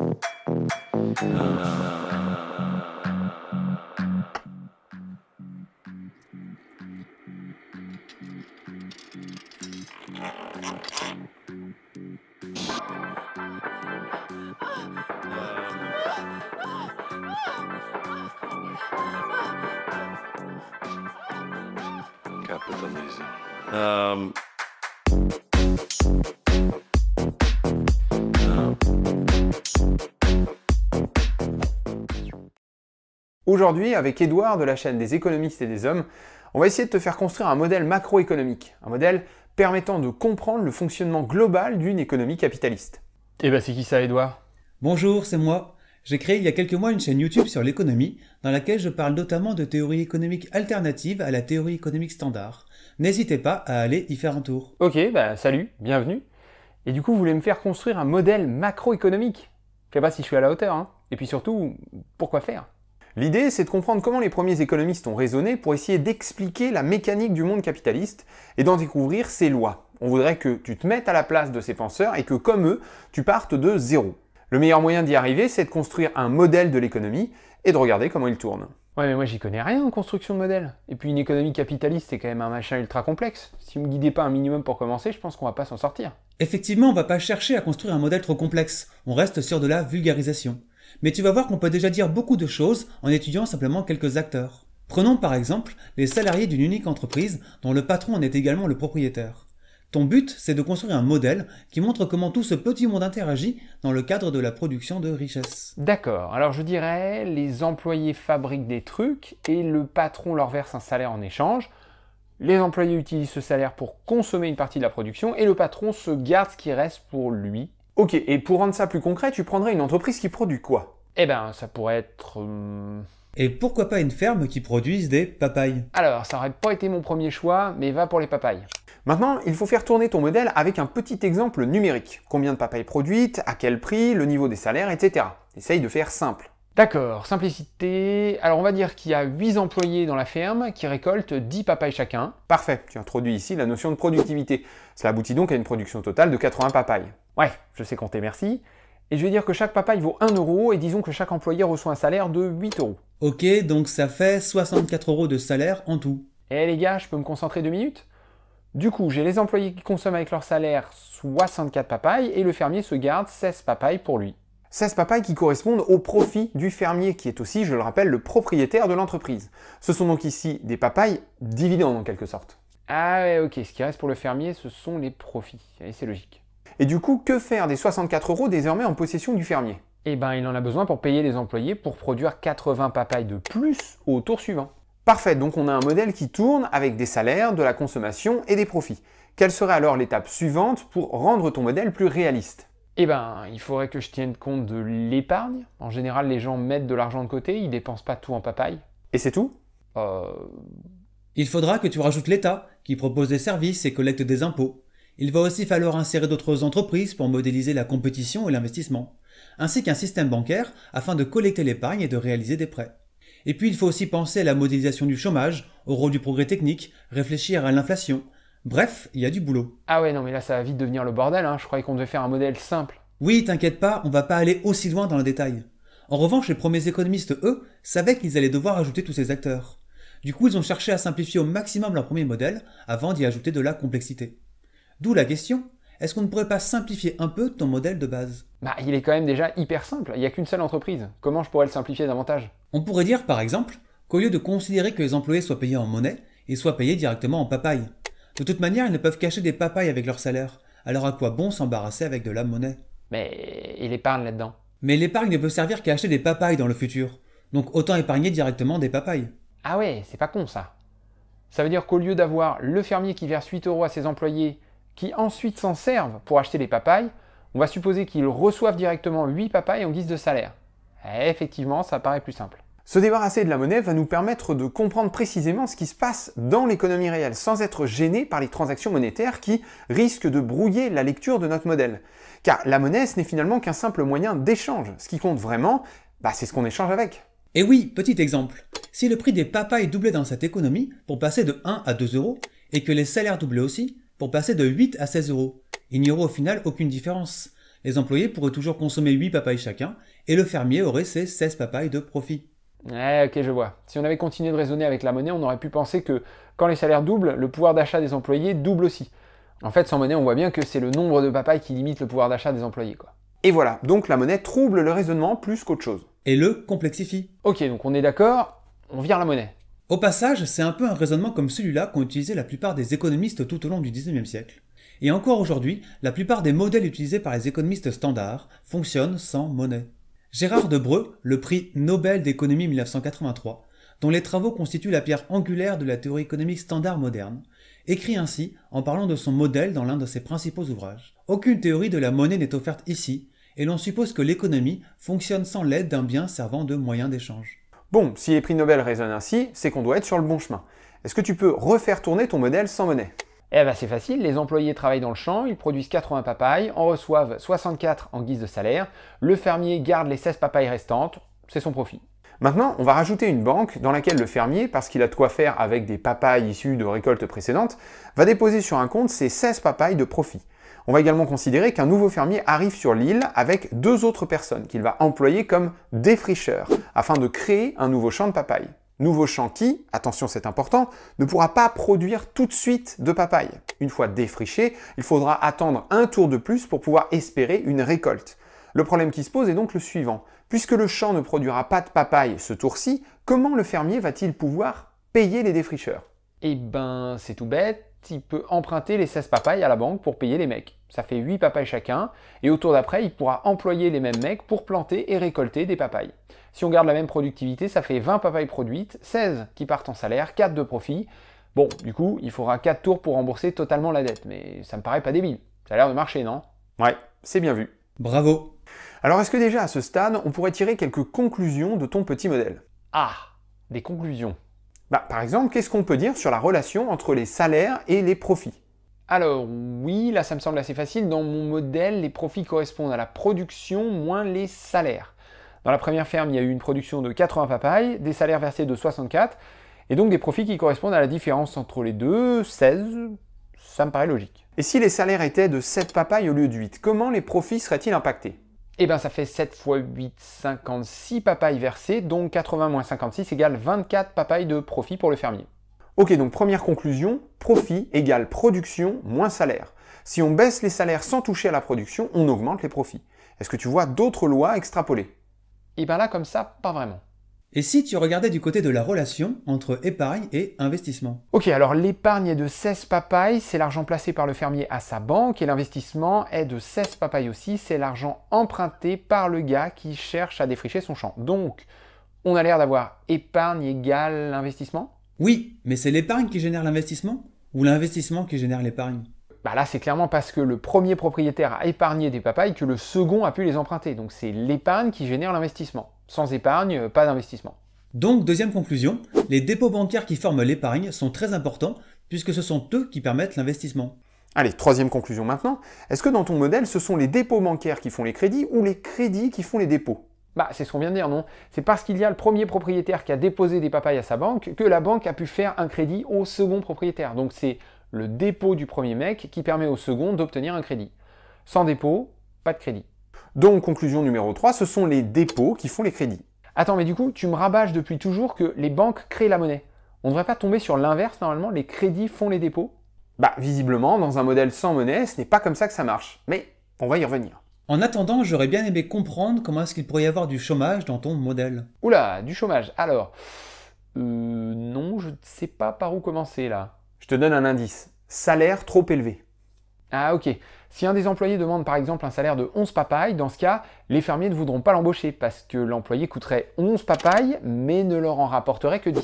Uh. Aujourd'hui, avec Edouard de la chaîne des économistes et des hommes, on va essayer de te faire construire un modèle macroéconomique, un modèle permettant de comprendre le fonctionnement global d'une économie capitaliste. Et eh bah ben, c'est qui ça, Edouard Bonjour, c'est moi. J'ai créé il y a quelques mois une chaîne YouTube sur l'économie, dans laquelle je parle notamment de théories économiques alternatives à la théorie économique standard. N'hésitez pas à aller y faire un tour. Ok, bah salut, bienvenue. Et du coup, vous voulez me faire construire un modèle macroéconomique Je sais pas si je suis à la hauteur, hein. Et puis surtout, pourquoi faire L'idée, c'est de comprendre comment les premiers économistes ont raisonné pour essayer d'expliquer la mécanique du monde capitaliste et d'en découvrir ses lois. On voudrait que tu te mettes à la place de ces penseurs et que, comme eux, tu partes de zéro. Le meilleur moyen d'y arriver, c'est de construire un modèle de l'économie et de regarder comment il tourne. Ouais, mais moi j'y connais rien en construction de modèle. Et puis une économie capitaliste, c'est quand même un machin ultra complexe. Si vous me guidez pas un minimum pour commencer, je pense qu'on va pas s'en sortir. Effectivement, on va pas chercher à construire un modèle trop complexe. On reste sur de la vulgarisation. Mais tu vas voir qu'on peut déjà dire beaucoup de choses en étudiant simplement quelques acteurs. Prenons par exemple les salariés d'une unique entreprise dont le patron en est également le propriétaire. Ton but, c'est de construire un modèle qui montre comment tout ce petit monde interagit dans le cadre de la production de richesses. D'accord, alors je dirais, les employés fabriquent des trucs et le patron leur verse un salaire en échange. Les employés utilisent ce salaire pour consommer une partie de la production et le patron se garde ce qui reste pour lui Ok, et pour rendre ça plus concret, tu prendrais une entreprise qui produit quoi Eh ben, ça pourrait être... Euh, et pourquoi pas une ferme qui produise des papayes Alors, ça aurait pas été mon premier choix, mais va pour les papayes. Maintenant, il faut faire tourner ton modèle avec un petit exemple numérique. Combien de papayes produites, à quel prix, le niveau des salaires, etc. Essaye de faire simple. D'accord, simplicité. Alors on va dire qu'il y a 8 employés dans la ferme qui récoltent 10 papayes chacun. Parfait, tu introduis ici la notion de productivité. Cela aboutit donc à une production totale de 80 papayes. Ouais, je sais compter, merci. Et je vais dire que chaque papaye vaut 1 euro et disons que chaque employé reçoit un salaire de 8 euros. Ok, donc ça fait 64 euros de salaire en tout. Eh les gars, je peux me concentrer deux minutes Du coup, j'ai les employés qui consomment avec leur salaire 64 papayes et le fermier se garde 16 papayes pour lui. 16 papayes qui correspondent au profit du fermier, qui est aussi, je le rappelle, le propriétaire de l'entreprise. Ce sont donc ici des papayes dividendes en quelque sorte. Ah ouais, ok, ce qui reste pour le fermier, ce sont les profits. Et c'est logique. Et du coup, que faire des 64 euros désormais en possession du fermier Eh ben, il en a besoin pour payer les employés pour produire 80 papayes de plus au tour suivant. Parfait, donc on a un modèle qui tourne avec des salaires, de la consommation et des profits. Quelle serait alors l'étape suivante pour rendre ton modèle plus réaliste eh ben, il faudrait que je tienne compte de l'épargne. En général, les gens mettent de l'argent de côté, ils dépensent pas tout en papaye. Et c'est tout euh... Il faudra que tu rajoutes l'État, qui propose des services et collecte des impôts. Il va aussi falloir insérer d'autres entreprises pour modéliser la compétition et l'investissement, ainsi qu'un système bancaire afin de collecter l'épargne et de réaliser des prêts. Et puis il faut aussi penser à la modélisation du chômage, au rôle du progrès technique, réfléchir à l'inflation, Bref, il y a du boulot. Ah ouais, non, mais là, ça va vite devenir le bordel. Hein. Je croyais qu'on devait faire un modèle simple. Oui, t'inquiète pas, on va pas aller aussi loin dans le détail. En revanche, les premiers économistes, eux, savaient qu'ils allaient devoir ajouter tous ces acteurs. Du coup, ils ont cherché à simplifier au maximum leur premier modèle avant d'y ajouter de la complexité. D'où la question est-ce qu'on ne pourrait pas simplifier un peu ton modèle de base Bah, il est quand même déjà hyper simple, il n'y a qu'une seule entreprise. Comment je pourrais le simplifier davantage On pourrait dire, par exemple, qu'au lieu de considérer que les employés soient payés en monnaie, ils soient payés directement en papaye. De toute manière, ils ne peuvent cacher des papayes avec leur salaire. Alors à quoi bon s'embarrasser avec de la monnaie Mais il épargne là-dedans. Mais l'épargne ne peut servir qu'à acheter des papayes dans le futur. Donc autant épargner directement des papayes. Ah ouais, c'est pas con ça. Ça veut dire qu'au lieu d'avoir le fermier qui verse 8 euros à ses employés, qui ensuite s'en servent pour acheter les papayes, on va supposer qu'ils reçoivent directement 8 papayes en guise de salaire. Eh, effectivement, ça paraît plus simple. Se débarrasser de la monnaie va nous permettre de comprendre précisément ce qui se passe dans l'économie réelle, sans être gêné par les transactions monétaires qui risquent de brouiller la lecture de notre modèle. Car la monnaie, ce n'est finalement qu'un simple moyen d'échange. Ce qui compte vraiment, bah, c'est ce qu'on échange avec. Et oui, petit exemple. Si le prix des papayes doublait dans cette économie pour passer de 1 à 2 euros, et que les salaires doublaient aussi pour passer de 8 à 16 euros, il n'y aurait au final aucune différence. Les employés pourraient toujours consommer 8 papayes chacun, et le fermier aurait ses 16 papayes de profit. Ouais, ok, je vois. Si on avait continué de raisonner avec la monnaie, on aurait pu penser que quand les salaires doublent, le pouvoir d'achat des employés double aussi. En fait, sans monnaie, on voit bien que c'est le nombre de papayes qui limite le pouvoir d'achat des employés, quoi. Et voilà, donc la monnaie trouble le raisonnement plus qu'autre chose. Et le complexifie. Ok, donc on est d'accord, on vire la monnaie. Au passage, c'est un peu un raisonnement comme celui-là qu'ont utilisé la plupart des économistes tout au long du 19e siècle. Et encore aujourd'hui, la plupart des modèles utilisés par les économistes standards fonctionnent sans monnaie. Gérard Debreu, le prix Nobel d'économie 1983, dont les travaux constituent la pierre angulaire de la théorie économique standard moderne, écrit ainsi en parlant de son modèle dans l'un de ses principaux ouvrages. Aucune théorie de la monnaie n'est offerte ici, et l'on suppose que l'économie fonctionne sans l'aide d'un bien servant de moyen d'échange. Bon, si les prix Nobel raisonnent ainsi, c'est qu'on doit être sur le bon chemin. Est-ce que tu peux refaire tourner ton modèle sans monnaie eh ben c'est facile, les employés travaillent dans le champ, ils produisent 80 papayes, en reçoivent 64 en guise de salaire, le fermier garde les 16 papayes restantes, c'est son profit. Maintenant, on va rajouter une banque dans laquelle le fermier, parce qu'il a de quoi faire avec des papayes issues de récoltes précédentes, va déposer sur un compte ses 16 papayes de profit. On va également considérer qu'un nouveau fermier arrive sur l'île avec deux autres personnes qu'il va employer comme défricheurs afin de créer un nouveau champ de papayes nouveau champ qui, attention c'est important, ne pourra pas produire tout de suite de papaye. Une fois défriché, il faudra attendre un tour de plus pour pouvoir espérer une récolte. Le problème qui se pose est donc le suivant. Puisque le champ ne produira pas de papaye ce tour-ci, comment le fermier va-t-il pouvoir payer les défricheurs Eh ben c'est tout bête, il peut emprunter les 16 papayes à la banque pour payer les mecs. Ça fait 8 papayes chacun, et au tour d'après, il pourra employer les mêmes mecs pour planter et récolter des papayes. Si on garde la même productivité, ça fait 20 papayes produites, 16 qui partent en salaire, 4 de profit. Bon, du coup, il faudra 4 tours pour rembourser totalement la dette, mais ça me paraît pas débile. Ça a l'air de marcher, non Ouais, c'est bien vu. Bravo Alors est-ce que déjà à ce stade, on pourrait tirer quelques conclusions de ton petit modèle Ah, des conclusions. Bah, par exemple, qu'est-ce qu'on peut dire sur la relation entre les salaires et les profits alors oui, là ça me semble assez facile. Dans mon modèle, les profits correspondent à la production moins les salaires. Dans la première ferme, il y a eu une production de 80 papayes, des salaires versés de 64, et donc des profits qui correspondent à la différence entre les deux, 16, ça me paraît logique. Et si les salaires étaient de 7 papayes au lieu de 8, comment les profits seraient-ils impactés Eh bien ça fait 7 fois 8, 56 papayes versées, donc 80 moins 56 égale 24 papayes de profit pour le fermier. Ok, donc première conclusion, profit égale production moins salaire. Si on baisse les salaires sans toucher à la production, on augmente les profits. Est-ce que tu vois d'autres lois extrapolées et bien là, comme ça, pas vraiment. Et si tu regardais du côté de la relation entre épargne et investissement Ok, alors l'épargne est de 16 papayes, c'est l'argent placé par le fermier à sa banque, et l'investissement est de 16 papayes aussi, c'est l'argent emprunté par le gars qui cherche à défricher son champ. Donc, on a l'air d'avoir épargne égale investissement Oui, mais c'est l'épargne qui génère l'investissement Ou l'investissement qui génère l'épargne bah là, c'est clairement parce que le premier propriétaire a épargné des papayes que le second a pu les emprunter. Donc c'est l'épargne qui génère l'investissement. Sans épargne, euh, pas d'investissement. Donc, deuxième conclusion, les dépôts bancaires qui forment l'épargne sont très importants puisque ce sont eux qui permettent l'investissement. Allez, troisième conclusion maintenant. Est-ce que dans ton modèle, ce sont les dépôts bancaires qui font les crédits ou les crédits qui font les dépôts Bah, c'est ce qu'on vient de dire, non C'est parce qu'il y a le premier propriétaire qui a déposé des papayes à sa banque que la banque a pu faire un crédit au second propriétaire. Donc c'est le dépôt du premier mec qui permet au second d'obtenir un crédit. Sans dépôt, pas de crédit. Donc, conclusion numéro 3, ce sont les dépôts qui font les crédits. Attends, mais du coup, tu me rabâches depuis toujours que les banques créent la monnaie. On ne devrait pas tomber sur l'inverse, normalement, les crédits font les dépôts Bah, visiblement, dans un modèle sans monnaie, ce n'est pas comme ça que ça marche. Mais on va y revenir. En attendant, j'aurais bien aimé comprendre comment est-ce qu'il pourrait y avoir du chômage dans ton modèle. Oula, du chômage. Alors, euh, non, je ne sais pas par où commencer là. Je te donne un indice. Salaire trop élevé. Ah ok. Si un des employés demande par exemple un salaire de 11 papayes, dans ce cas, les fermiers ne voudront pas l'embaucher parce que l'employé coûterait 11 papayes mais ne leur en rapporterait que 10.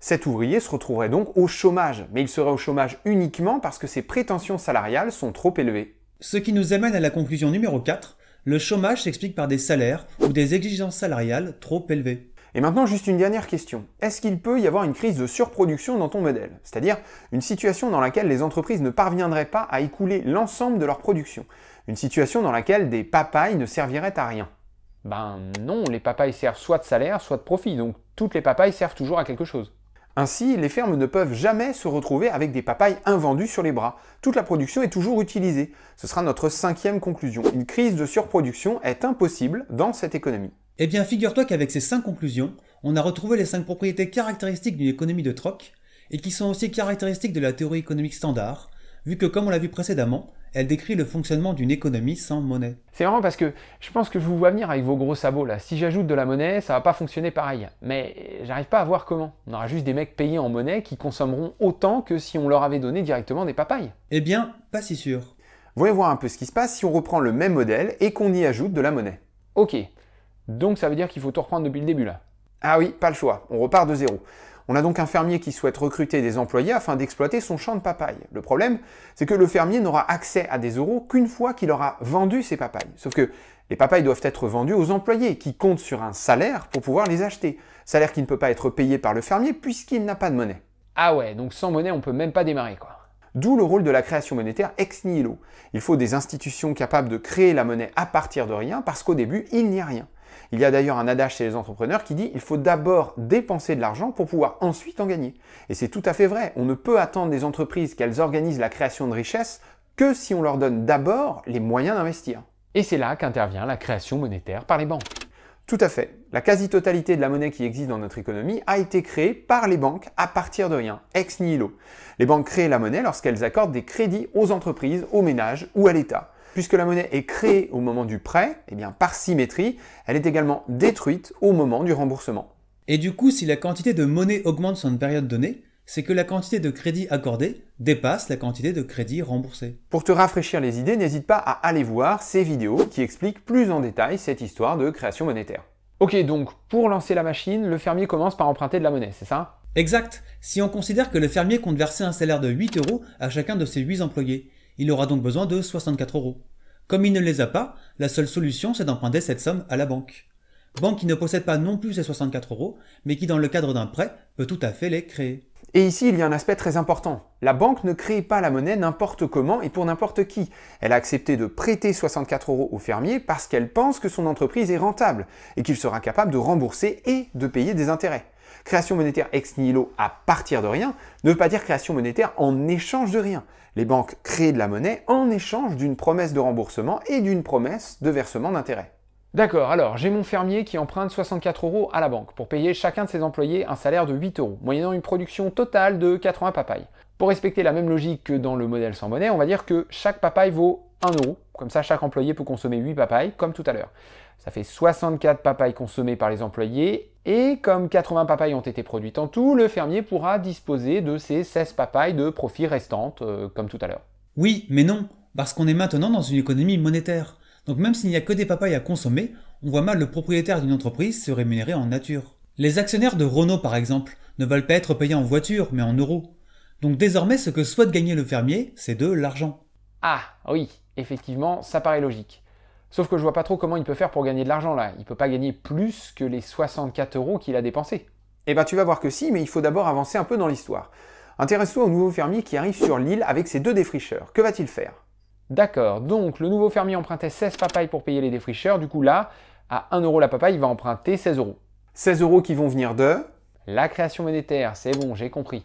Cet ouvrier se retrouverait donc au chômage, mais il serait au chômage uniquement parce que ses prétentions salariales sont trop élevées. Ce qui nous amène à la conclusion numéro 4, le chômage s'explique par des salaires ou des exigences salariales trop élevées. Et maintenant, juste une dernière question. Est-ce qu'il peut y avoir une crise de surproduction dans ton modèle C'est-à-dire une situation dans laquelle les entreprises ne parviendraient pas à écouler l'ensemble de leur production Une situation dans laquelle des papayes ne serviraient à rien Ben non, les papayes servent soit de salaire, soit de profit, donc toutes les papayes servent toujours à quelque chose. Ainsi, les fermes ne peuvent jamais se retrouver avec des papayes invendues sur les bras. Toute la production est toujours utilisée. Ce sera notre cinquième conclusion. Une crise de surproduction est impossible dans cette économie. Eh bien, figure-toi qu'avec ces cinq conclusions, on a retrouvé les cinq propriétés caractéristiques d'une économie de troc, et qui sont aussi caractéristiques de la théorie économique standard, vu que comme on l'a vu précédemment, elle décrit le fonctionnement d'une économie sans monnaie. C'est vraiment parce que je pense que je vous vois venir avec vos gros sabots là. Si j'ajoute de la monnaie, ça va pas fonctionner pareil. Mais j'arrive pas à voir comment. On aura juste des mecs payés en monnaie qui consommeront autant que si on leur avait donné directement des papayes. Eh bien, pas si sûr. Voyons voir un peu ce qui se passe si on reprend le même modèle et qu'on y ajoute de la monnaie. Ok, donc ça veut dire qu'il faut tout reprendre depuis le début là. Ah oui, pas le choix, on repart de zéro. On a donc un fermier qui souhaite recruter des employés afin d'exploiter son champ de papaye. Le problème, c'est que le fermier n'aura accès à des euros qu'une fois qu'il aura vendu ses papayes. Sauf que les papayes doivent être vendues aux employés qui comptent sur un salaire pour pouvoir les acheter. Salaire qui ne peut pas être payé par le fermier puisqu'il n'a pas de monnaie. Ah ouais, donc sans monnaie, on peut même pas démarrer quoi. D'où le rôle de la création monétaire ex nihilo. Il faut des institutions capables de créer la monnaie à partir de rien parce qu'au début, il n'y a rien. Il y a d'ailleurs un adage chez les entrepreneurs qui dit il faut d'abord dépenser de l'argent pour pouvoir ensuite en gagner. Et c'est tout à fait vrai. On ne peut attendre des entreprises qu'elles organisent la création de richesses que si on leur donne d'abord les moyens d'investir. Et c'est là qu'intervient la création monétaire par les banques. Tout à fait. La quasi-totalité de la monnaie qui existe dans notre économie a été créée par les banques à partir de rien, ex nihilo. Les banques créent la monnaie lorsqu'elles accordent des crédits aux entreprises, aux ménages ou à l'État. Puisque la monnaie est créée au moment du prêt, et eh bien par symétrie, elle est également détruite au moment du remboursement. Et du coup, si la quantité de monnaie augmente sur une période donnée, c'est que la quantité de crédit accordée dépasse la quantité de crédit remboursé. Pour te rafraîchir les idées, n'hésite pas à aller voir ces vidéos qui expliquent plus en détail cette histoire de création monétaire. Ok, donc pour lancer la machine, le fermier commence par emprunter de la monnaie, c'est ça Exact, si on considère que le fermier compte verser un salaire de 8 euros à chacun de ses 8 employés, il aura donc besoin de 64 euros. Comme il ne les a pas, la seule solution c'est d'emprunter cette somme à la banque. Banque qui ne possède pas non plus ces 64 euros, mais qui dans le cadre d'un prêt peut tout à fait les créer. Et ici, il y a un aspect très important. La banque ne crée pas la monnaie n'importe comment et pour n'importe qui. Elle a accepté de prêter 64 euros au fermier parce qu'elle pense que son entreprise est rentable et qu'il sera capable de rembourser et de payer des intérêts. Création monétaire ex nihilo à partir de rien ne veut pas dire création monétaire en échange de rien. Les banques créent de la monnaie en échange d'une promesse de remboursement et d'une promesse de versement d'intérêt. D'accord, alors j'ai mon fermier qui emprunte 64 euros à la banque pour payer chacun de ses employés un salaire de 8 euros, moyennant une production totale de 80 papayes. Pour respecter la même logique que dans le modèle sans monnaie, on va dire que chaque papaye vaut 1 euro, comme ça chaque employé peut consommer 8 papayes, comme tout à l'heure. Ça fait 64 papayes consommées par les employés et comme 80 papayes ont été produites en tout, le fermier pourra disposer de ses 16 papayes de profit restantes, euh, comme tout à l'heure. Oui, mais non, parce qu'on est maintenant dans une économie monétaire. Donc même s'il n'y a que des papayes à consommer, on voit mal le propriétaire d'une entreprise se rémunérer en nature. Les actionnaires de Renault, par exemple, ne veulent pas être payés en voiture, mais en euros. Donc désormais, ce que souhaite gagner le fermier, c'est de l'argent. Ah oui, effectivement, ça paraît logique. Sauf que je vois pas trop comment il peut faire pour gagner de l'argent là. Il peut pas gagner plus que les 64 euros qu'il a dépensés. Eh ben tu vas voir que si, mais il faut d'abord avancer un peu dans l'histoire. Intéresse-toi au nouveau fermier qui arrive sur l'île avec ses deux défricheurs. Que va-t-il faire D'accord, donc le nouveau fermier empruntait 16 papayes pour payer les défricheurs. Du coup là, à 1 euro la papaye, il va emprunter 16 euros. 16 euros qui vont venir de La création monétaire, c'est bon, j'ai compris.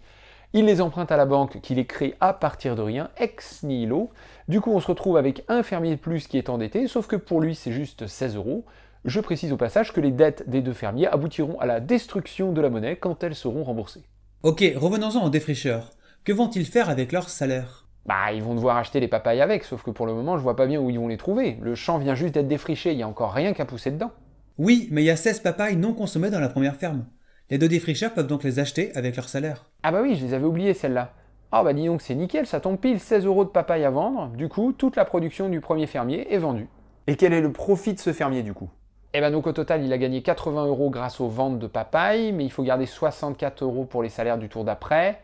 Il les emprunte à la banque qui les crée à partir de rien, ex nihilo. Du coup, on se retrouve avec un fermier de plus qui est endetté, sauf que pour lui, c'est juste 16 euros. Je précise au passage que les dettes des deux fermiers aboutiront à la destruction de la monnaie quand elles seront remboursées. Ok, revenons-en aux défricheurs. Que vont-ils faire avec leur salaire Bah, ils vont devoir acheter les papayes avec, sauf que pour le moment, je vois pas bien où ils vont les trouver. Le champ vient juste d'être défriché, il y a encore rien qu'à pousser dedans. Oui, mais il y a 16 papayes non consommées dans la première ferme. Les deux défricheurs peuvent donc les acheter avec leur salaire. Ah bah oui, je les avais oubliés celles-là. Ah bah dis donc, c'est nickel, ça tombe pile 16 euros de papaye à vendre. Du coup, toute la production du premier fermier est vendue. Et quel est le profit de ce fermier du coup Eh ben donc au total, il a gagné 80 euros grâce aux ventes de papaye, mais il faut garder 64 euros pour les salaires du tour d'après.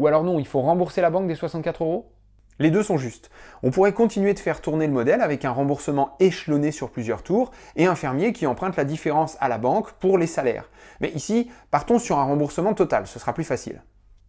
Ou alors non, il faut rembourser la banque des 64 euros les deux sont justes. On pourrait continuer de faire tourner le modèle avec un remboursement échelonné sur plusieurs tours et un fermier qui emprunte la différence à la banque pour les salaires. Mais ici, partons sur un remboursement total, ce sera plus facile.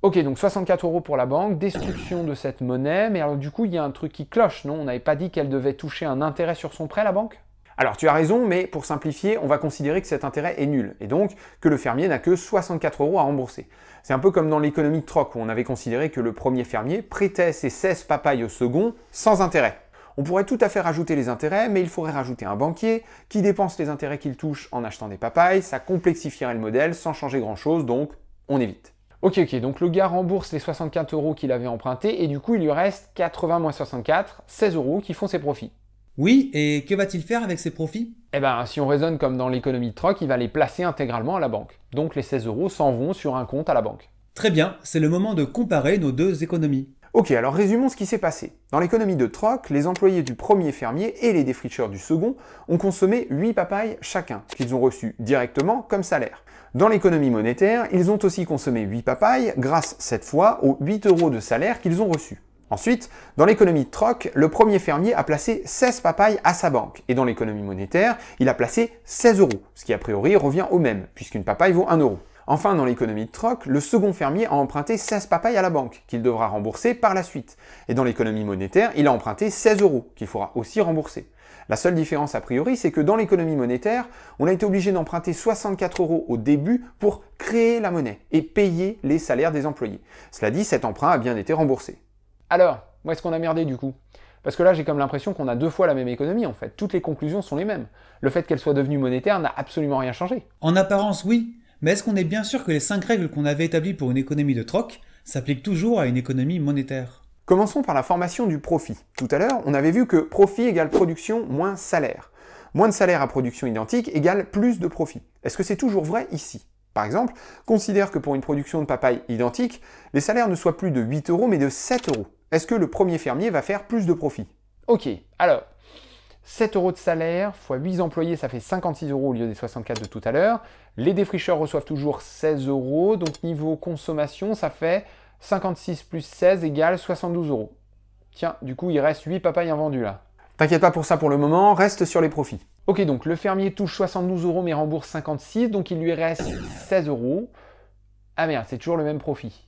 Ok, donc 64 euros pour la banque, destruction de cette monnaie, mais alors du coup, il y a un truc qui cloche, non On n'avait pas dit qu'elle devait toucher un intérêt sur son prêt, la banque alors tu as raison, mais pour simplifier, on va considérer que cet intérêt est nul, et donc que le fermier n'a que 64 euros à rembourser. C'est un peu comme dans l'économie de troc, où on avait considéré que le premier fermier prêtait ses 16 papayes au second sans intérêt. On pourrait tout à fait rajouter les intérêts, mais il faudrait rajouter un banquier qui dépense les intérêts qu'il touche en achetant des papayes, ça complexifierait le modèle sans changer grand-chose, donc on évite. Ok, ok, donc le gars rembourse les 64 euros qu'il avait empruntés, et du coup il lui reste 80 moins 64, 16 euros qui font ses profits. Oui, et que va-t-il faire avec ses profits Eh bien, si on raisonne comme dans l'économie de troc, il va les placer intégralement à la banque. Donc les 16 euros s'en vont sur un compte à la banque. Très bien, c'est le moment de comparer nos deux économies. Ok, alors résumons ce qui s'est passé. Dans l'économie de troc, les employés du premier fermier et les défricheurs du second ont consommé 8 papayes chacun, qu'ils ont reçu directement comme salaire. Dans l'économie monétaire, ils ont aussi consommé 8 papayes grâce cette fois aux 8 euros de salaire qu'ils ont reçus. Ensuite, dans l'économie de troc, le premier fermier a placé 16 papayes à sa banque. Et dans l'économie monétaire, il a placé 16 euros, ce qui a priori revient au même, puisqu'une papaye vaut 1 euro. Enfin, dans l'économie de troc, le second fermier a emprunté 16 papayes à la banque, qu'il devra rembourser par la suite. Et dans l'économie monétaire, il a emprunté 16 euros, qu'il faudra aussi rembourser. La seule différence a priori, c'est que dans l'économie monétaire, on a été obligé d'emprunter 64 euros au début pour créer la monnaie et payer les salaires des employés. Cela dit, cet emprunt a bien été remboursé. Alors, où est-ce qu'on a merdé du coup Parce que là, j'ai comme l'impression qu'on a deux fois la même économie, en fait. Toutes les conclusions sont les mêmes. Le fait qu'elle soit devenue monétaire n'a absolument rien changé. En apparence, oui. Mais est-ce qu'on est bien sûr que les cinq règles qu'on avait établies pour une économie de troc s'appliquent toujours à une économie monétaire Commençons par la formation du profit. Tout à l'heure, on avait vu que profit égale production moins salaire. Moins de salaire à production identique égale plus de profit. Est-ce que c'est toujours vrai ici par exemple, considère que pour une production de papaye identique, les salaires ne soient plus de 8 euros mais de 7 euros. Est-ce que le premier fermier va faire plus de profit Ok, alors, 7 euros de salaire fois 8 employés, ça fait 56 euros au lieu des 64 de tout à l'heure. Les défricheurs reçoivent toujours 16 euros, donc niveau consommation, ça fait 56 plus 16 égale 72 euros. Tiens, du coup, il reste 8 papayes invendues là. T'inquiète pas pour ça pour le moment, reste sur les profits. Ok, donc le fermier touche 72 euros mais rembourse 56, donc il lui reste 16 euros. Ah merde, c'est toujours le même profit.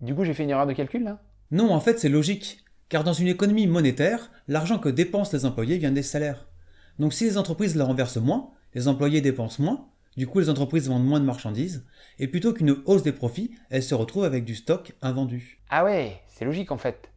Du coup, j'ai fait une erreur de calcul là Non, en fait, c'est logique. Car dans une économie monétaire, l'argent que dépensent les employés vient des salaires. Donc si les entreprises leur renversent moins, les employés dépensent moins, du coup les entreprises vendent moins de marchandises, et plutôt qu'une hausse des profits, elles se retrouvent avec du stock invendu. Ah ouais, c'est logique en fait.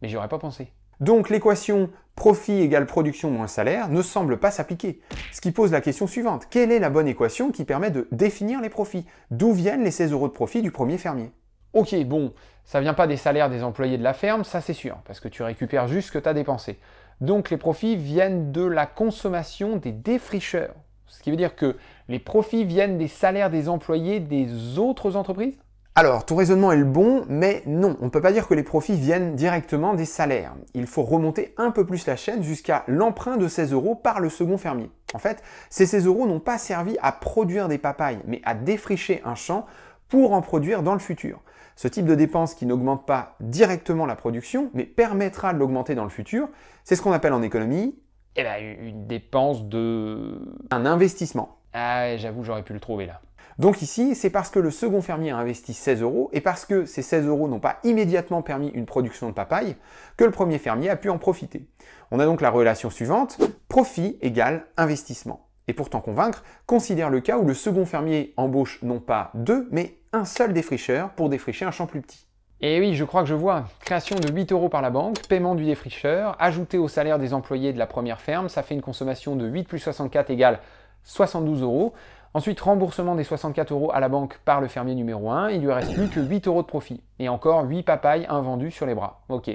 Mais j'aurais pas pensé. Donc l'équation profit égale production moins salaire ne semble pas s'appliquer. Ce qui pose la question suivante. Quelle est la bonne équation qui permet de définir les profits D'où viennent les 16 euros de profit du premier fermier Ok, bon, ça vient pas des salaires des employés de la ferme, ça c'est sûr, parce que tu récupères juste ce que tu as dépensé. Donc les profits viennent de la consommation des défricheurs. Ce qui veut dire que les profits viennent des salaires des employés des autres entreprises alors, ton raisonnement est le bon, mais non, on ne peut pas dire que les profits viennent directement des salaires. Il faut remonter un peu plus la chaîne jusqu'à l'emprunt de 16 euros par le second fermier. En fait, ces 16 euros n'ont pas servi à produire des papayes, mais à défricher un champ pour en produire dans le futur. Ce type de dépense qui n'augmente pas directement la production, mais permettra de l'augmenter dans le futur, c'est ce qu'on appelle en économie eh ben, une dépense de... un investissement. Ah, j'avoue, j'aurais pu le trouver là. Donc ici, c'est parce que le second fermier a investi 16 euros et parce que ces 16 euros n'ont pas immédiatement permis une production de papaye que le premier fermier a pu en profiter. On a donc la relation suivante, profit égale investissement. Et pour t'en convaincre, considère le cas où le second fermier embauche non pas deux, mais un seul défricheur pour défricher un champ plus petit. Et oui, je crois que je vois. Création de 8 euros par la banque, paiement du défricheur, ajouté au salaire des employés de la première ferme, ça fait une consommation de 8 plus 64 égale 72 euros. Ensuite, remboursement des 64 euros à la banque par le fermier numéro 1. Il lui reste plus que 8 euros de profit. Et encore 8 papayes invendues sur les bras. Ok.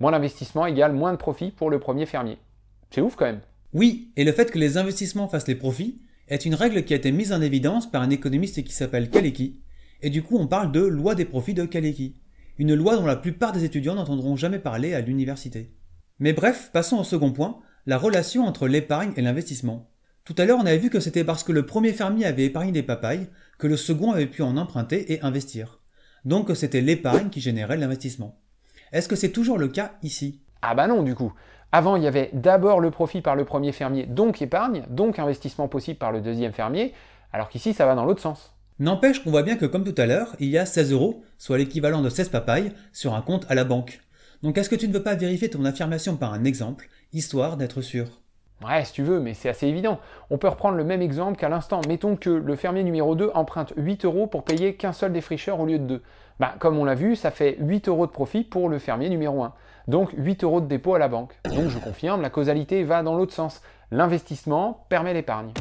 Moins d'investissement égale moins de profit pour le premier fermier. C'est ouf quand même. Oui, et le fait que les investissements fassent les profits est une règle qui a été mise en évidence par un économiste qui s'appelle Kalecki. Et du coup, on parle de loi des profits de Kalecki. Une loi dont la plupart des étudiants n'entendront jamais parler à l'université. Mais bref, passons au second point, la relation entre l'épargne et l'investissement. Tout à l'heure, on avait vu que c'était parce que le premier fermier avait épargné des papayes que le second avait pu en emprunter et investir. Donc c'était l'épargne qui générait l'investissement. Est-ce que c'est toujours le cas ici Ah bah non du coup. Avant, il y avait d'abord le profit par le premier fermier, donc épargne, donc investissement possible par le deuxième fermier, alors qu'ici ça va dans l'autre sens. N'empêche qu'on voit bien que comme tout à l'heure, il y a 16 euros, soit l'équivalent de 16 papayes, sur un compte à la banque. Donc est-ce que tu ne veux pas vérifier ton affirmation par un exemple, histoire d'être sûr Ouais, si tu veux, mais c'est assez évident. On peut reprendre le même exemple qu'à l'instant. Mettons que le fermier numéro 2 emprunte 8 euros pour payer qu'un seul défricheur au lieu de 2. Bah, comme on l'a vu, ça fait 8 euros de profit pour le fermier numéro 1. Donc 8 euros de dépôt à la banque. Donc je confirme, la causalité va dans l'autre sens. L'investissement permet l'épargne.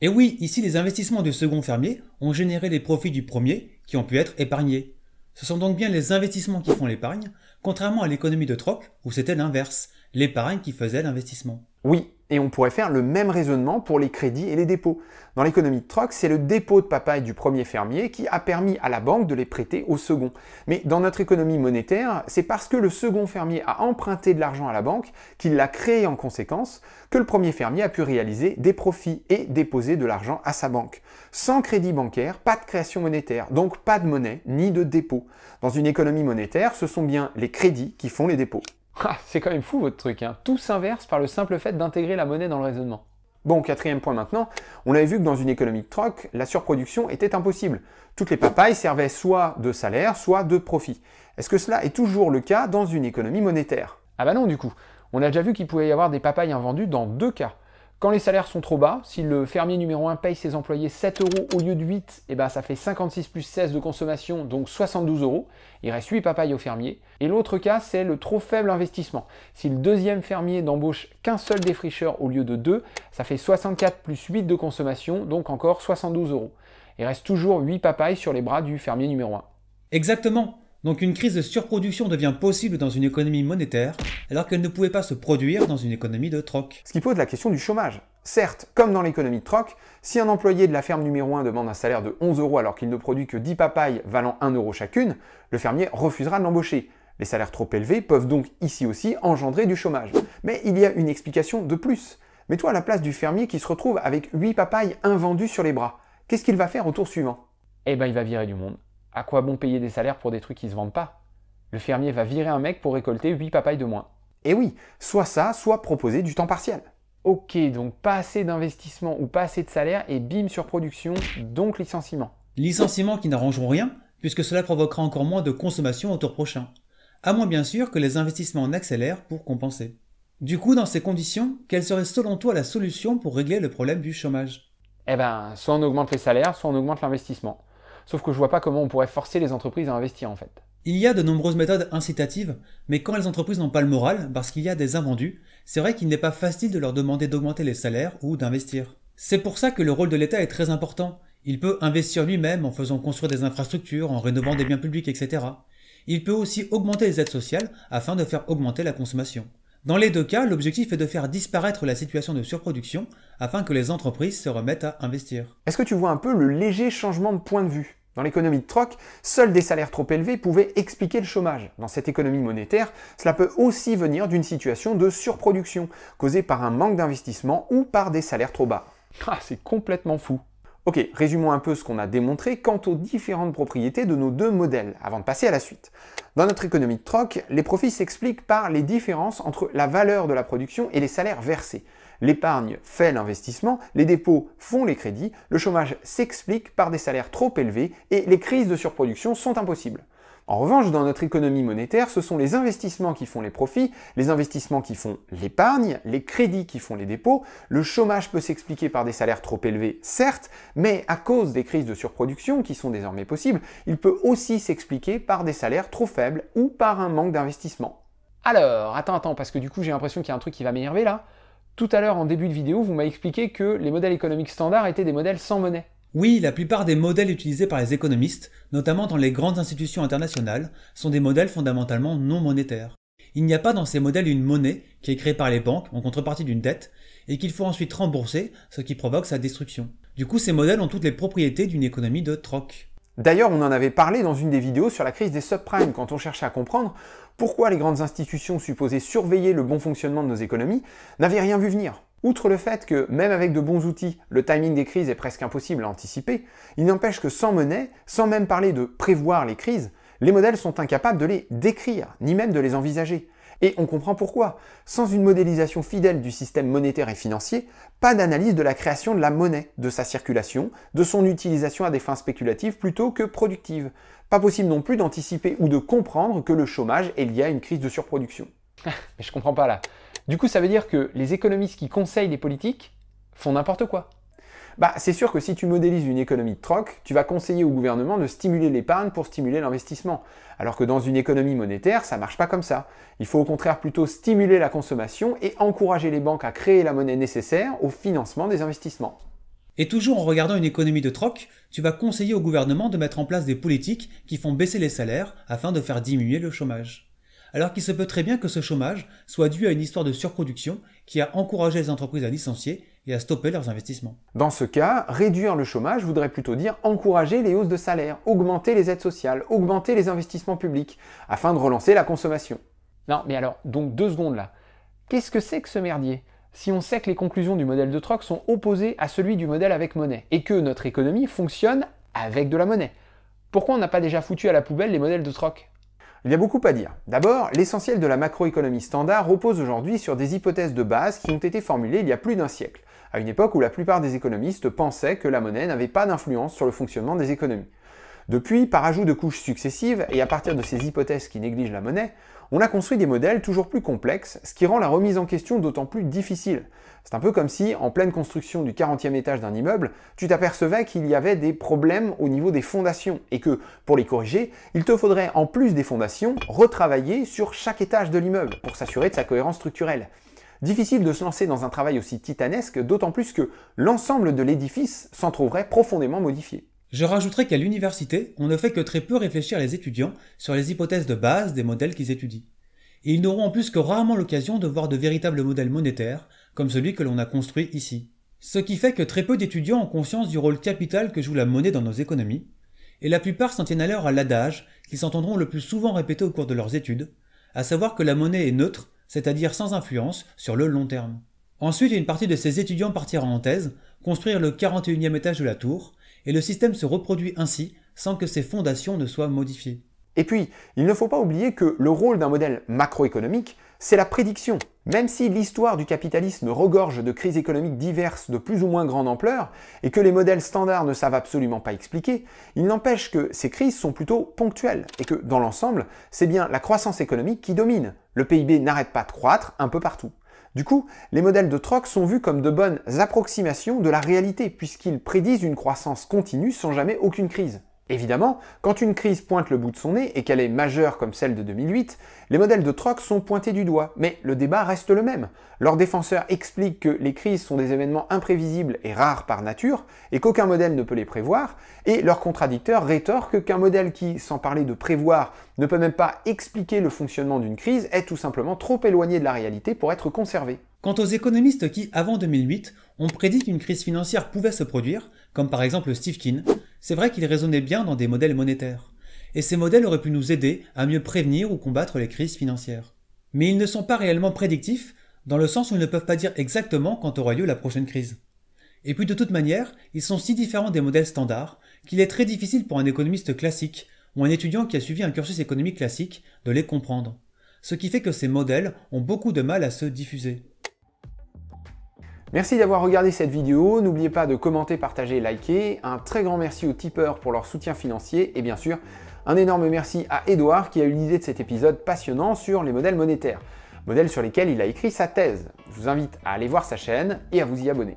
Et oui, ici les investissements du second fermier ont généré les profits du premier qui ont pu être épargnés. Ce sont donc bien les investissements qui font l'épargne, contrairement à l'économie de troc où c'était l'inverse, l'épargne qui faisait l'investissement. Oui, et on pourrait faire le même raisonnement pour les crédits et les dépôts. Dans l'économie de troc, c'est le dépôt de papaye du premier fermier qui a permis à la banque de les prêter au second. Mais dans notre économie monétaire, c'est parce que le second fermier a emprunté de l'argent à la banque, qu'il l'a créé en conséquence, que le premier fermier a pu réaliser des profits et déposer de l'argent à sa banque. Sans crédit bancaire, pas de création monétaire, donc pas de monnaie ni de dépôt. Dans une économie monétaire, ce sont bien les crédits qui font les dépôts. Ah, c'est quand même fou votre truc, hein. tout s'inverse par le simple fait d'intégrer la monnaie dans le raisonnement. Bon, quatrième point maintenant, on avait vu que dans une économie de troc, la surproduction était impossible. Toutes les papayes servaient soit de salaire, soit de profit. Est-ce que cela est toujours le cas dans une économie monétaire Ah bah non du coup, on a déjà vu qu'il pouvait y avoir des papayes invendues dans deux cas. Quand les salaires sont trop bas, si le fermier numéro 1 paye ses employés 7 euros au lieu de 8, et eh ben ça fait 56 plus 16 de consommation, donc 72 euros. Il reste 8 papayes au fermier. Et l'autre cas, c'est le trop faible investissement. Si le deuxième fermier n'embauche qu'un seul défricheur au lieu de 2, ça fait 64 plus 8 de consommation, donc encore 72 euros. Il reste toujours 8 papayes sur les bras du fermier numéro 1. Exactement. Donc une crise de surproduction devient possible dans une économie monétaire, alors qu'elle ne pouvait pas se produire dans une économie de troc. Ce qui pose la question du chômage. Certes, comme dans l'économie de troc, si un employé de la ferme numéro 1 demande un salaire de 11 euros alors qu'il ne produit que 10 papayes valant 1 euro chacune, le fermier refusera de l'embaucher. Les salaires trop élevés peuvent donc ici aussi engendrer du chômage. Mais il y a une explication de plus. Mets-toi à la place du fermier qui se retrouve avec 8 papayes invendues sur les bras. Qu'est-ce qu'il va faire au tour suivant Eh ben il va virer du monde. À quoi bon payer des salaires pour des trucs qui se vendent pas Le fermier va virer un mec pour récolter 8 papayes de moins. Et eh oui, soit ça, soit proposer du temps partiel. Ok, donc pas assez d'investissement ou pas assez de salaire et bim sur production, donc licenciement. Licenciements qui n'arrangeront rien, puisque cela provoquera encore moins de consommation au tour prochain. À moins bien sûr que les investissements en accélèrent pour compenser. Du coup, dans ces conditions, quelle serait selon toi la solution pour régler le problème du chômage Eh ben, soit on augmente les salaires, soit on augmente l'investissement. Sauf que je vois pas comment on pourrait forcer les entreprises à investir en fait. Il y a de nombreuses méthodes incitatives, mais quand les entreprises n'ont pas le moral, parce qu'il y a des invendus, c'est vrai qu'il n'est pas facile de leur demander d'augmenter les salaires ou d'investir. C'est pour ça que le rôle de l'État est très important. Il peut investir lui-même en faisant construire des infrastructures, en rénovant des biens publics, etc. Il peut aussi augmenter les aides sociales afin de faire augmenter la consommation. Dans les deux cas, l'objectif est de faire disparaître la situation de surproduction afin que les entreprises se remettent à investir. Est-ce que tu vois un peu le léger changement de point de vue dans l'économie de troc, seuls des salaires trop élevés pouvaient expliquer le chômage. Dans cette économie monétaire, cela peut aussi venir d'une situation de surproduction, causée par un manque d'investissement ou par des salaires trop bas. Ah, c'est complètement fou. Ok, résumons un peu ce qu'on a démontré quant aux différentes propriétés de nos deux modèles, avant de passer à la suite. Dans notre économie de troc, les profits s'expliquent par les différences entre la valeur de la production et les salaires versés. L'épargne fait l'investissement, les dépôts font les crédits, le chômage s'explique par des salaires trop élevés et les crises de surproduction sont impossibles. En revanche, dans notre économie monétaire, ce sont les investissements qui font les profits, les investissements qui font l'épargne, les crédits qui font les dépôts. Le chômage peut s'expliquer par des salaires trop élevés, certes, mais à cause des crises de surproduction qui sont désormais possibles, il peut aussi s'expliquer par des salaires trop faibles ou par un manque d'investissement. Alors, attends, attends, parce que du coup j'ai l'impression qu'il y a un truc qui va m'énerver là. Tout à l'heure, en début de vidéo, vous m'avez expliqué que les modèles économiques standards étaient des modèles sans monnaie. Oui, la plupart des modèles utilisés par les économistes, notamment dans les grandes institutions internationales, sont des modèles fondamentalement non monétaires. Il n'y a pas dans ces modèles une monnaie qui est créée par les banques en contrepartie d'une dette et qu'il faut ensuite rembourser, ce qui provoque sa destruction. Du coup, ces modèles ont toutes les propriétés d'une économie de troc. D'ailleurs, on en avait parlé dans une des vidéos sur la crise des subprimes quand on cherchait à comprendre pourquoi les grandes institutions supposées surveiller le bon fonctionnement de nos économies n'avaient rien vu venir. Outre le fait que, même avec de bons outils, le timing des crises est presque impossible à anticiper, il n'empêche que sans monnaie, sans même parler de prévoir les crises, les modèles sont incapables de les décrire, ni même de les envisager. Et on comprend pourquoi. Sans une modélisation fidèle du système monétaire et financier, pas d'analyse de la création de la monnaie, de sa circulation, de son utilisation à des fins spéculatives plutôt que productives. Pas possible non plus d'anticiper ou de comprendre que le chômage est lié à une crise de surproduction. Mais je comprends pas là. Du coup, ça veut dire que les économistes qui conseillent les politiques font n'importe quoi. Bah, c'est sûr que si tu modélises une économie de troc, tu vas conseiller au gouvernement de stimuler l'épargne pour stimuler l'investissement. Alors que dans une économie monétaire, ça marche pas comme ça. Il faut au contraire plutôt stimuler la consommation et encourager les banques à créer la monnaie nécessaire au financement des investissements. Et toujours en regardant une économie de troc, tu vas conseiller au gouvernement de mettre en place des politiques qui font baisser les salaires afin de faire diminuer le chômage. Alors qu'il se peut très bien que ce chômage soit dû à une histoire de surproduction qui a encouragé les entreprises à licencier et à stopper leurs investissements. Dans ce cas, réduire le chômage voudrait plutôt dire encourager les hausses de salaires, augmenter les aides sociales, augmenter les investissements publics, afin de relancer la consommation. Non, mais alors, donc deux secondes là. Qu'est-ce que c'est que ce merdier si on sait que les conclusions du modèle de troc sont opposées à celui du modèle avec monnaie, et que notre économie fonctionne avec de la monnaie Pourquoi on n'a pas déjà foutu à la poubelle les modèles de troc il y a beaucoup à dire. D'abord, l'essentiel de la macroéconomie standard repose aujourd'hui sur des hypothèses de base qui ont été formulées il y a plus d'un siècle, à une époque où la plupart des économistes pensaient que la monnaie n'avait pas d'influence sur le fonctionnement des économies. Depuis, par ajout de couches successives, et à partir de ces hypothèses qui négligent la monnaie, on a construit des modèles toujours plus complexes, ce qui rend la remise en question d'autant plus difficile. C'est un peu comme si, en pleine construction du 40e étage d'un immeuble, tu t'apercevais qu'il y avait des problèmes au niveau des fondations et que, pour les corriger, il te faudrait, en plus des fondations, retravailler sur chaque étage de l'immeuble pour s'assurer de sa cohérence structurelle. Difficile de se lancer dans un travail aussi titanesque, d'autant plus que l'ensemble de l'édifice s'en trouverait profondément modifié. Je rajouterai qu'à l'université, on ne fait que très peu réfléchir les étudiants sur les hypothèses de base des modèles qu'ils étudient. Et ils n'auront en plus que rarement l'occasion de voir de véritables modèles monétaires, comme celui que l'on a construit ici. Ce qui fait que très peu d'étudiants ont conscience du rôle capital que joue la monnaie dans nos économies, et la plupart s'en tiennent alors à l'adage qu'ils s'entendront le plus souvent répéter au cours de leurs études, à savoir que la monnaie est neutre, c'est-à-dire sans influence, sur le long terme. Ensuite, une partie de ces étudiants partira en thèse, construire le 41e étage de la tour, et le système se reproduit ainsi sans que ses fondations ne soient modifiées. Et puis, il ne faut pas oublier que le rôle d'un modèle macroéconomique, c'est la prédiction. Même si l'histoire du capitalisme regorge de crises économiques diverses de plus ou moins grande ampleur, et que les modèles standards ne savent absolument pas expliquer, il n'empêche que ces crises sont plutôt ponctuelles, et que, dans l'ensemble, c'est bien la croissance économique qui domine. Le PIB n'arrête pas de croître un peu partout. Du coup, les modèles de troc sont vus comme de bonnes approximations de la réalité, puisqu'ils prédisent une croissance continue sans jamais aucune crise. Évidemment, quand une crise pointe le bout de son nez et qu'elle est majeure comme celle de 2008, les modèles de troc sont pointés du doigt, mais le débat reste le même. Leurs défenseurs expliquent que les crises sont des événements imprévisibles et rares par nature, et qu'aucun modèle ne peut les prévoir, et leurs contradicteurs rétorquent qu'un modèle qui, sans parler de prévoir, ne peut même pas expliquer le fonctionnement d'une crise est tout simplement trop éloigné de la réalité pour être conservé. Quant aux économistes qui, avant 2008, on prédit qu'une crise financière pouvait se produire, comme par exemple Steve Keen, c'est vrai qu'il raisonnait bien dans des modèles monétaires. Et ces modèles auraient pu nous aider à mieux prévenir ou combattre les crises financières. Mais ils ne sont pas réellement prédictifs, dans le sens où ils ne peuvent pas dire exactement quand aura lieu la prochaine crise. Et puis de toute manière, ils sont si différents des modèles standards qu'il est très difficile pour un économiste classique ou un étudiant qui a suivi un cursus économique classique de les comprendre. Ce qui fait que ces modèles ont beaucoup de mal à se diffuser. Merci d'avoir regardé cette vidéo, n'oubliez pas de commenter, partager, liker, un très grand merci aux tipeurs pour leur soutien financier et bien sûr un énorme merci à Edouard qui a eu l'idée de cet épisode passionnant sur les modèles monétaires, modèles sur lesquels il a écrit sa thèse. Je vous invite à aller voir sa chaîne et à vous y abonner.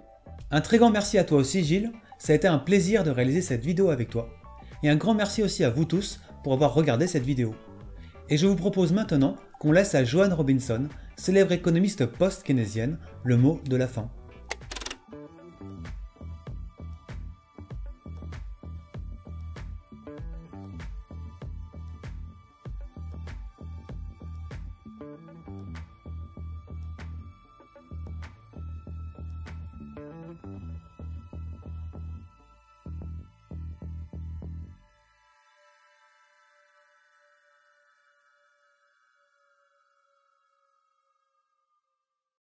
Un très grand merci à toi aussi Gilles, ça a été un plaisir de réaliser cette vidéo avec toi. Et un grand merci aussi à vous tous pour avoir regardé cette vidéo. Et je vous propose maintenant qu'on laisse à Joan Robinson, célèbre économiste post-keynésienne, le mot de la fin.